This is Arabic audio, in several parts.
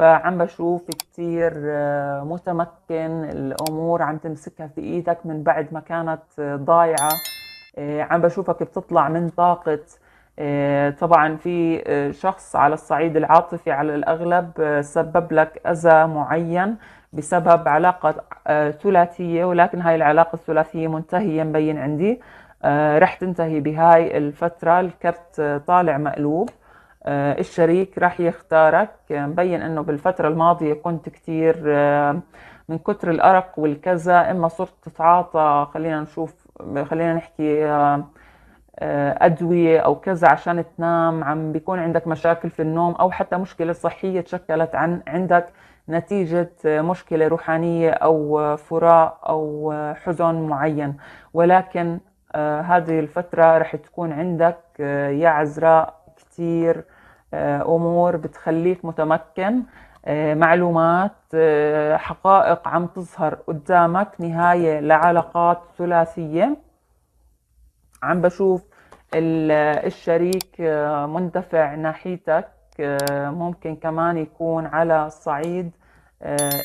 فعم بشوف كتير آه، متمكن الأمور عم تمسكها في إيدك من بعد ما كانت آه، ضايعة آه، عم بشوفك بتطلع من طاقة طبعا في شخص على الصعيد العاطفي على الأغلب سبب لك أذى معين بسبب علاقة ثلاثية ولكن هاي العلاقة الثلاثية منتهية مبين عندي رح تنتهي بهاي الفترة الكرت طالع مقلوب آه، الشريك راح يختارك آه، مبين انه بالفترة الماضية كنت كتير آه، من كتر الأرق والكذا إما صرت تتعاطى خلينا نشوف خلينا نحكي أدوية أو كذا عشان تنام عم بيكون عندك مشاكل في النوم أو حتى مشكلة صحية تشكلت عن عندك نتيجة مشكلة روحانية أو فراق أو حزن معين ولكن هذه الفترة رح تكون عندك يا عذراء كثير آه، امور بتخليك متمكن آه، معلومات آه، حقائق عم تظهر قدامك نهايه لعلاقات ثلاثيه عم بشوف الشريك مندفع ناحيتك ممكن كمان يكون على صعيد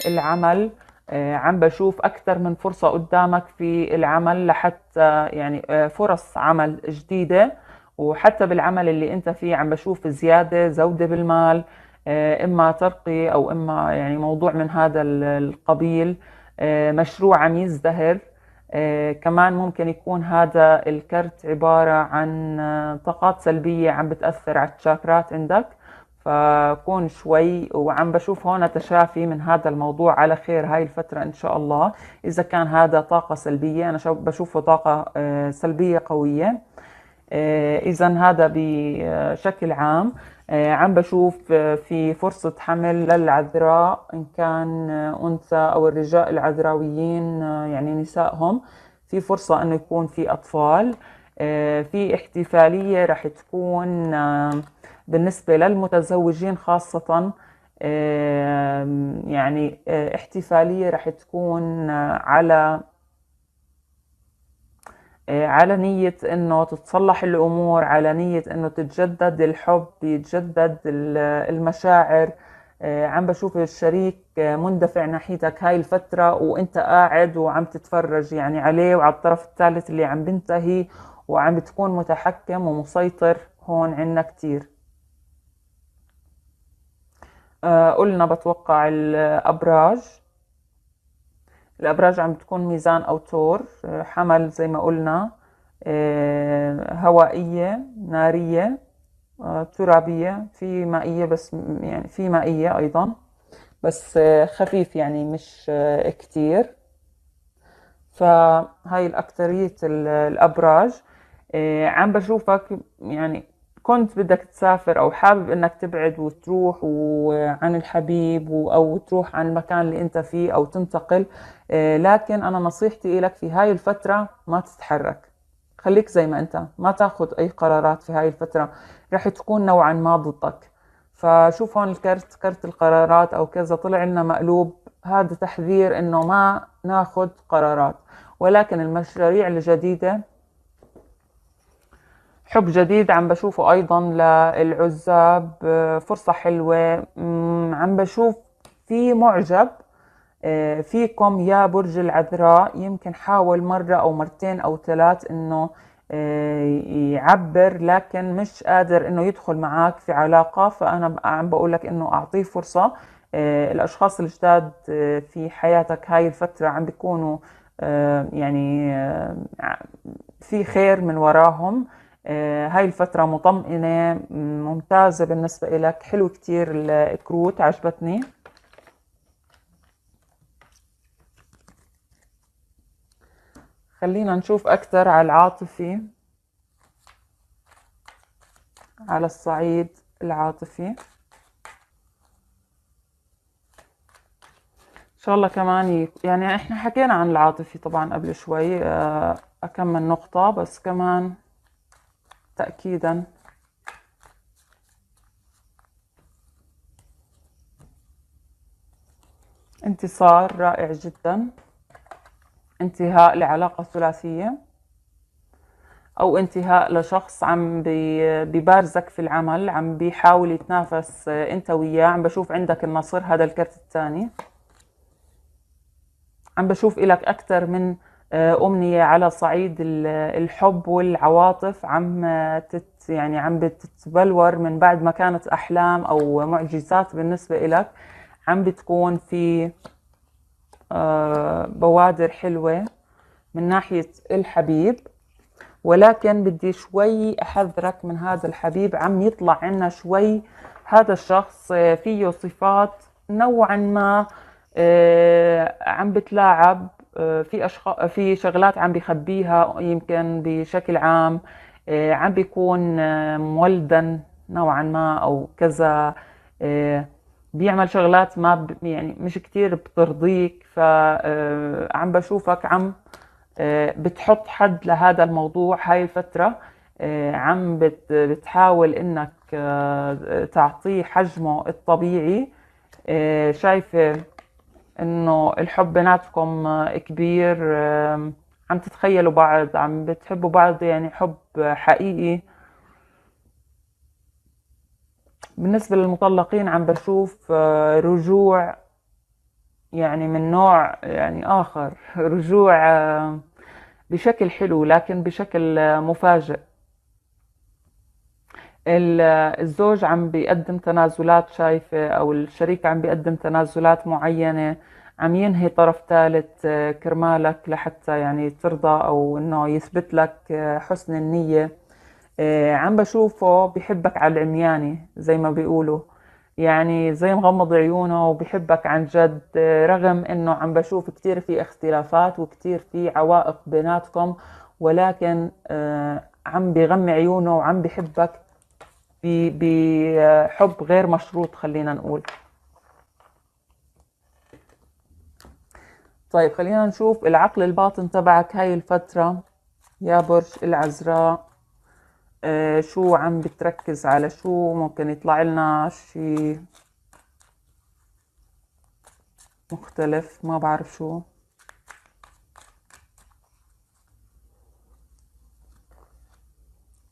العمل عم بشوف أكثر من فرصة قدامك في العمل لحتى يعني فرص عمل جديدة وحتى بالعمل اللي انت فيه عم بشوف زياده زوده بالمال آه، اما ترقي او اما يعني موضوع من هذا القبيل آه، مشروع عم يزدهر آه، كمان ممكن يكون هذا الكرت عبارة عن طاقات سلبية عم بتأثر على الشاكرات عندك فكون شوي وعم بشوف هون تشافي من هذا الموضوع على خير هاي الفترة إن شاء الله إذا كان هذا طاقة سلبية أنا بشوفه طاقة سلبية قوية آه، اذا هذا بشكل عام آه، عم بشوف آه، في فرصة حمل للعذراء إن كان أنثى أو الرجال العذراويين يعني نسائهم في فرصة أنه يكون في أطفال في احتفالية رح تكون بالنسبة للمتزوجين خاصة يعني احتفالية رح تكون على آه، على نية انه تتصلح الامور على نية انه تتجدد الحب يتجدد المشاعر آه، عم بشوف الشريك آه، مندفع ناحيتك هاي الفترة وانت قاعد وعم تتفرج يعني عليه وعلى الطرف الثالث اللي عم بنتهي وعم بتكون متحكم ومسيطر هون عنا كتير قلنا بتوقع الأبراج الأبراج عم تكون ميزان أو تور آه، حمل زي ما قلنا آه، هوائية نارية آه، ترابية في مائية بس يعني في مائية أيضا بس خفيف يعني مش كتير فهاي الأكترية الأبراج عم بشوفك يعني كنت بدك تسافر او حابب انك تبعد وتروح عن الحبيب او تروح عن المكان اللي انت فيه او تنتقل آه، لكن انا نصيحتي لك في هاي الفتره ما تتحرك خليك زي ما انت ما تاخذ اي قرارات في هاي الفتره رح تكون نوعا ما ضدك فشوف هون الكرت كرت القرارات او كذا طلع لنا مقلوب هذا تحذير انه ما ناخذ قرارات ولكن المشاريع الجديده حب جديد عم بشوفه ايضا للعزاب فرصه حلوه عم بشوف في معجب آه، فيكم يا برج العذراء يمكن حاول مرة أو مرتين أو ثلاث إنه آه، يعبر لكن مش قادر إنه يدخل معك في علاقة فأنا عم بقول لك إنه أعطيه فرصة آه، الأشخاص الجداد في حياتك هاي الفترة عم بيكونوا يعني في خير من وراهم آه، هاي الفترة مطمئنة ممتازة بالنسبة لك حلو كتير الكروت عجبتني خلينا نشوف أكثر على العاطفي على الصعيد العاطفي إن شاء الله كمان يعني احنا حكينا عن العاطفي طبعا قبل شوي آه، أكمل نقطة بس كمان تأكيدا انتصار رائع جدا انتهاء لعلاقة ثلاثية أو انتهاء لشخص عم ببارزك في العمل عم بيحاول يتنافس آه، أنت وياه عم بشوف عندك النصر هذا الكرت الثاني عم بشوف إلك أكثر من آه، امنيه على صعيد الحب والعواطف عم آه، تت يعني عم بتتبلور من بعد ما كانت احلام او معجزات بالنسبه لك عم بتكون في آه، بوادر حلوه من ناحيه الحبيب ولكن بدي شوي احذرك من هذا الحبيب عم يطلع عنا شوي هذا الشخص فيه صفات نوعا ما عم بتلاعب في اشخاص في شغلات عم بخبيها يمكن بشكل عام آه، عم بيكون آه، مولدا نوعا ما او كذا آه، بيعمل شغلات ما ب... يعني مش كتير بترضيك فعم بشوفك عم بتحط حد لهذا الموضوع هاي الفترة عم بت... بتحاول انك تعطيه حجمه الطبيعي شايفة انه الحب بيناتكم كبير عم تتخيلوا بعض عم بتحبوا بعض يعني حب حقيقي بالنسبة للمطلقين عم بشوف آه، رجوع يعني من نوع يعني آخر رجوع بشكل حلو لكن بشكل مفاجئ الزوج عم بيقدم تنازلات شايفة أو الشريك عم بيقدم تنازلات معينة عم ينهي طرف ثالث آه، كرمالك لحتى يعني ترضى أو إنه يثبت لك آه، حسن النية آه، عم بشوفه بحبك على العمياني زي ما بيقولوا يعني زي مغمض عيونه وبحبك عن جد رغم انه عم بشوف كتير في اختلافات وكتير في عوائق بيناتكم ولكن عم بغمي عيونه وعم بحبك بحب غير مشروط خلينا نقول طيب خلينا نشوف العقل الباطن تبعك هاي الفترة يا برج العذراء آه شو عم بتركز على شو ممكن يطلع لنا شي مختلف ما بعرف شو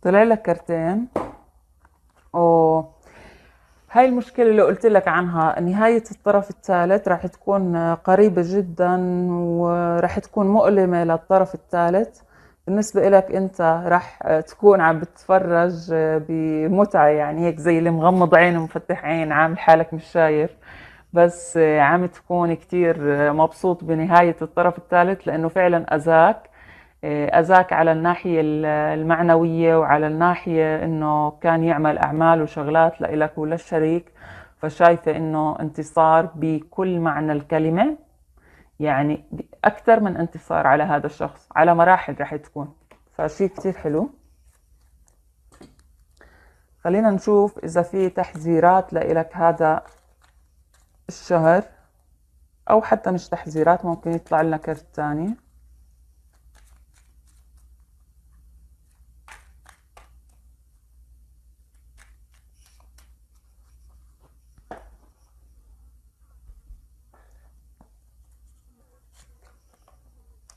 طلع لك كرتين و هاي المشكلة اللي قلت لك عنها نهاية الطرف الثالث رح تكون قريبة جدا وراح تكون مؤلمة للطرف الثالث بالنسبة لك أنت رح تكون عم بتتفرج بمتعة يعني هيك زي اللي مغمض عين ومفتح عين عامل حالك مش شايف بس عم تكون كتير مبسوط بنهاية الطرف الثالث لأنه فعلا أذاك آه، أزاك على الناحية المعنوية وعلى الناحية إنه كان يعمل أعمال وشغلات لإلك وللشريك فشايفة إنه انتصار بكل معنى الكلمة يعني أكثر من انتصار على هذا الشخص على مراحل رح تكون فشي كتير حلو خلينا نشوف إذا في تحذيرات لإلك هذا الشهر أو حتى مش تحذيرات ممكن يطلع لنا كرت تاني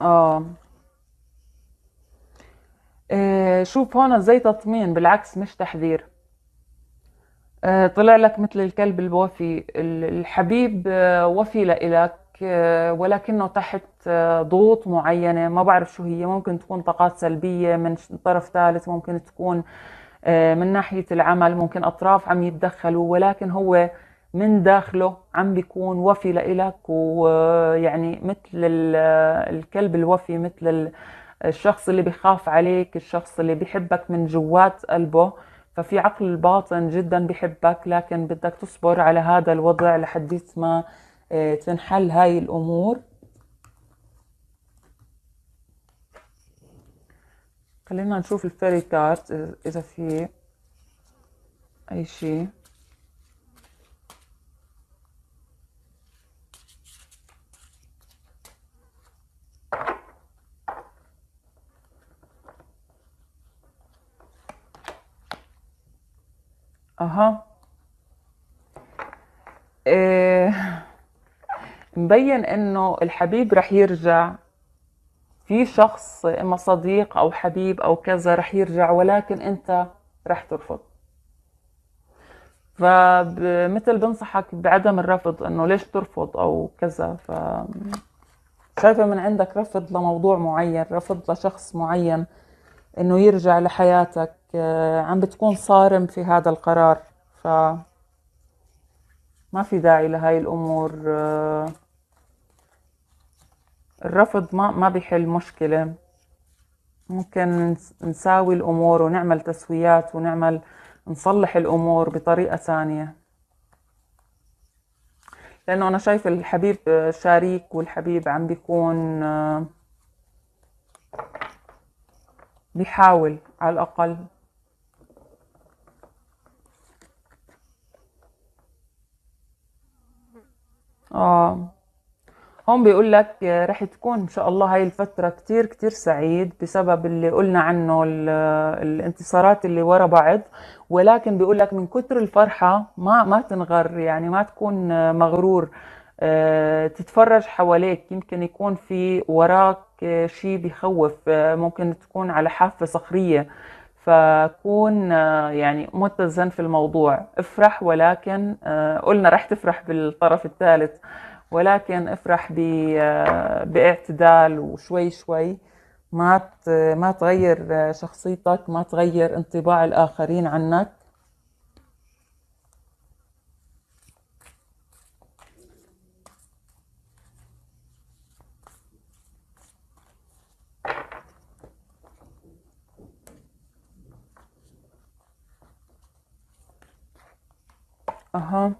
آه. آه، شوف هون زي تطمين بالعكس مش تحذير آه، طلع لك مثل الكلب الوفي الحبيب آه، وفي لإلك آه، ولكنه تحت آه، ضغوط معينة ما بعرف شو هي ممكن تكون طاقات سلبية من طرف ثالث ممكن تكون آه، من ناحية العمل ممكن أطراف عم يتدخلوا ولكن هو من داخله عم بيكون وفي لإلك ويعني مثل الكلب الوفي مثل الشخص اللي بخاف عليك الشخص اللي بحبك من جوات قلبه ففي عقل باطن جدا بحبك لكن بدك تصبر على هذا الوضع لحديت ما آه، تنحل هاي الأمور خلينا نشوف الفيري كارت إذا في أي شيء اها إيه مبين انه الحبيب رح يرجع في شخص اما صديق او حبيب او كذا رح يرجع ولكن انت رح ترفض فمثل بنصحك بعدم الرفض انه ليش ترفض او كذا ف شايفه من عندك رفض لموضوع معين رفض لشخص معين انه يرجع لحياتك آه، عم بتكون صارم في هذا القرار ف ما في داعي لهاي الامور آه، الرفض ما ما بيحل مشكله ممكن نساوي الامور ونعمل تسويات ونعمل نصلح الامور بطريقه ثانيه لانه انا شايف الحبيب آه، شريك والحبيب عم بيكون بيحاول على الاقل اه هون بيقول لك رح تكون ان شاء الله هاي الفترة كتير كتير سعيد بسبب اللي قلنا عنه الانتصارات اللي ورا بعض ولكن بيقول لك من كتر الفرحة ما ما تنغر يعني ما تكون مغرور آه، تتفرج حواليك يمكن يكون في وراك شيء بخوف آه، ممكن تكون على حافة صخرية فكون آه، يعني متزن في الموضوع افرح ولكن آه، قلنا رح تفرح بالطرف الثالث ولكن افرح آه، باعتدال وشوي شوي ما ما تغير شخصيتك ما تغير انطباع الاخرين عنك اها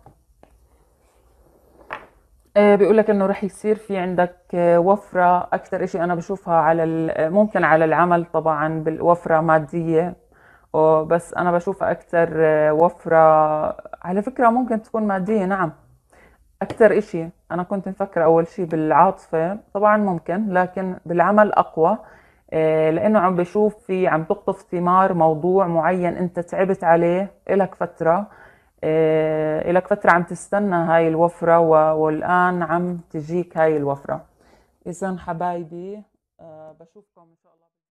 آه، بيقول لك انه رح يصير في عندك آه، وفره اكثر شيء انا بشوفها على ممكن على العمل طبعا بالوفره ماديه بس انا بشوفها اكثر آه، وفره على فكره ممكن تكون ماديه نعم اكثر إشي انا كنت مفكره اول شيء بالعاطفه طبعا ممكن لكن بالعمل اقوى لانه عم بشوف في عم تقطف ثمار موضوع معين انت تعبت عليه الك فتره آه، إلك فترة عم تستنى هاي الوفرة والآن عم تجيك هاي الوفرة إذا حبايبي آه، بشوفكم إن شاء الله